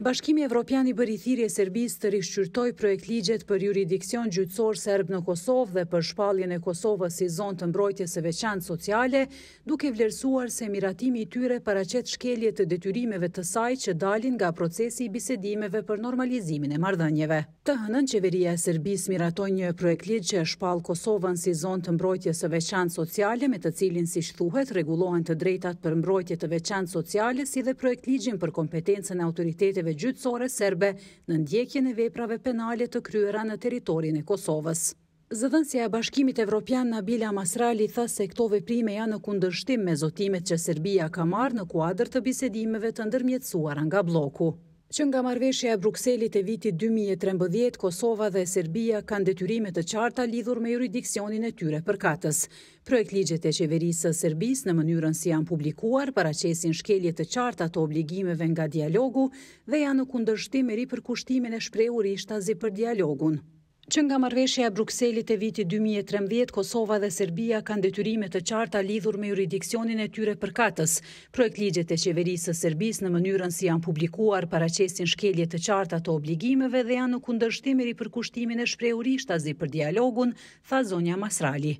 Bashkimi Evropian i bëri thirje Serbisë të rishqyrtoj projekt ligjet për juridikcion gjytsor serb në Kosovë dhe për shpaljen e Kosovës si zonë të mbrojtje së veçantë sociale, duke vlerësuar se miratimi i tyre paracet shkelje të detyrimeve të saj që dalin nga procesi i bisedimeve për normalizimin e mardhënjeve. Të hënën qeveria e Serbisë miratoj një projekt ligjë që shpal Kosovën si zonë të mbrojtje së veçantë sociale me të cilin si shthuhet regulohen të drejtat për mbrojtje të veçantë sociale si dhe projekt për kompetencën e autoritetit qeveritjeve gjytsore serbe në ndjekjen e veprave penale të kryera në teritorin e Kosovës. Zëdhënësja e bashkimit evropian Nabila Masrali tha se këto veprime janë në kundërshtim me zotimet që Serbia ka marë në kuadrë të bisedimeve të ndërmjetësuar nga bloku që nga marveshja e Bruxellit e viti 2013, Kosova dhe Serbia kanë detyrimet të qarta lidhur me juridikcionin e tyre për katës. Projekt ligjet e qeverisë Serbis në mënyrën si janë publikuar, paracesin shkeljet të qarta të obligimeve nga dialogu dhe janë në kundërshtimeri për kushtimin e shpreurisht azi për dialogun. Që nga marveshja e Bruxellit e viti 2013, Kosova dhe Serbia kanë detyrimet të qarta lidhur me juridikcionin e tyre përkatës. Projekt ligjet e qeverisë të Serbis në mënyrën si janë publikuar para qesin shkelje të qarta të obligimeve dhe janë në kundërshtimiri për kushtimin e shprehuri shtazi për dialogun, tha Zonja Masrali.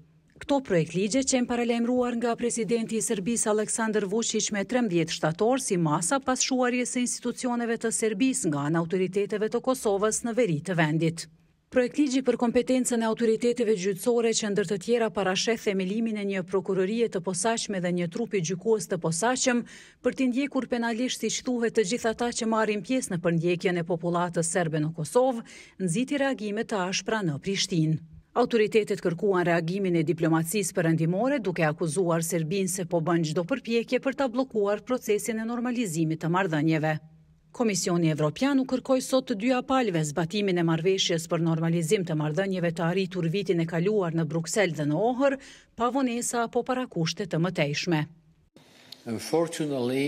Këto projekt ligje që në paralemruar nga presidenti i Serbis Aleksandr Vucic me 13 shtatorë si masa pas shuarjes e institucioneve të Serbis nga në autoriteteve të Kosovës në veri të vendit. Projekt ligji për kompetencën e autoriteteve gjyqësore që ndër të tjera parashëh themelimin e një prokurorie të posaçme dhe një trupi gjykues të posaçëm për të ndjekur penalisht siç thuhet të gjithë ata që marrin pjesë në përndjekjen e popullatës serbe në Kosovë, nxiti reagime të ashpra në Prishtinë. Autoritetet kërkuan reagimin e diplomacisë përendimore duke akuzuar Serbinë se po bënë gjdo përpjekje për të blokuar procesin e normalizimit të mardhënjeve. Komisioni Evropian u kërkoj sot të dy apalve zbatimin e marveshjes për normalizim të mardhënjeve të arritur vitin e kaluar në Bruxelles dhe në Ohër, pa vonesa apo para të mëtejshme. Unfortunately,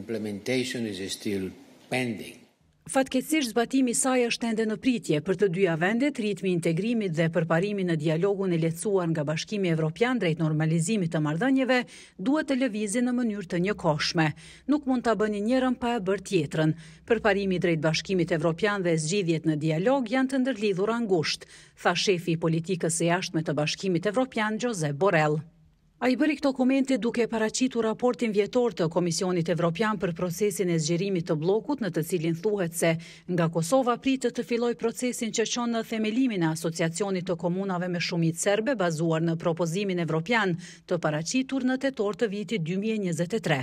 implementation is still pending. Fatkecish zbatimi saj është ende në pritje për të dyja vendet, ritmi integrimit dhe përparimi në dialogun e lecuar nga bashkimi evropian drejt normalizimit të mardënjeve, duhet të levizi në mënyrë të një koshme. Nuk mund të bëni njërën pa e bërë tjetrën. Përparimi drejt bashkimit evropian dhe zgjidhjet në dialog janë të ndërlidhur angusht, tha shefi politikës e me të bashkimit evropian, Jose Borrell. A i bëri këto komente duke paracitu raportin vjetor të Komisionit Evropian për procesin e zgjerimit të blokut në të cilin thuhet se nga Kosova pritë të filoj procesin që qonë në themelimin e asociacionit të komunave me shumit serbe bazuar në propozimin Evropian të paracitur në tetor të vitit 2023.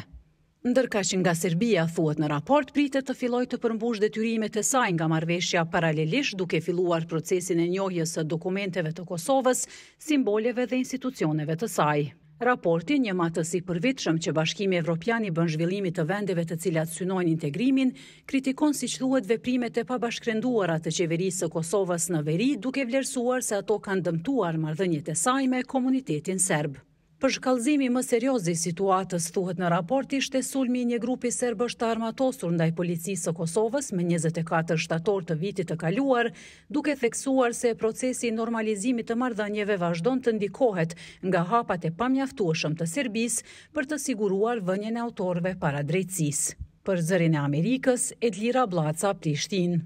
Ndërka që nga Serbia, thuhet në raport, pritet të filoj të përmbush detyrimet e saj nga marveshja paralelisht duke filluar procesin e njohjes së dokumenteve të Kosovës, simboleve dhe institucioneve të saj. Raporti një matës i vitëshëm që Bashkimi Evropian i bën zhvillimit të vendeve të cilat synojnë integrimin, kritikon si që duhet veprimet e pabashkrenduara të qeverisë së Kosovës në veri, duke vlerësuar se ato kanë dëmtuar mardhënjët e saj me komunitetin serbë. Për shkallzimi më seriozi situatës thuhet në raport ishte sulmi një grupi serbësh të armatosur ndaj policisë së Kosovës më 24 shtator të vitit të kaluar, duke theksuar se procesi i normalizimit të marrëdhënieve vazhdon të ndikohet nga hapat e pamjaftueshëm të Serbisë për të siguruar vënien e autorëve para drejtësisë. Për zërin e Amerikës, Edlira Blaca, Prishtin.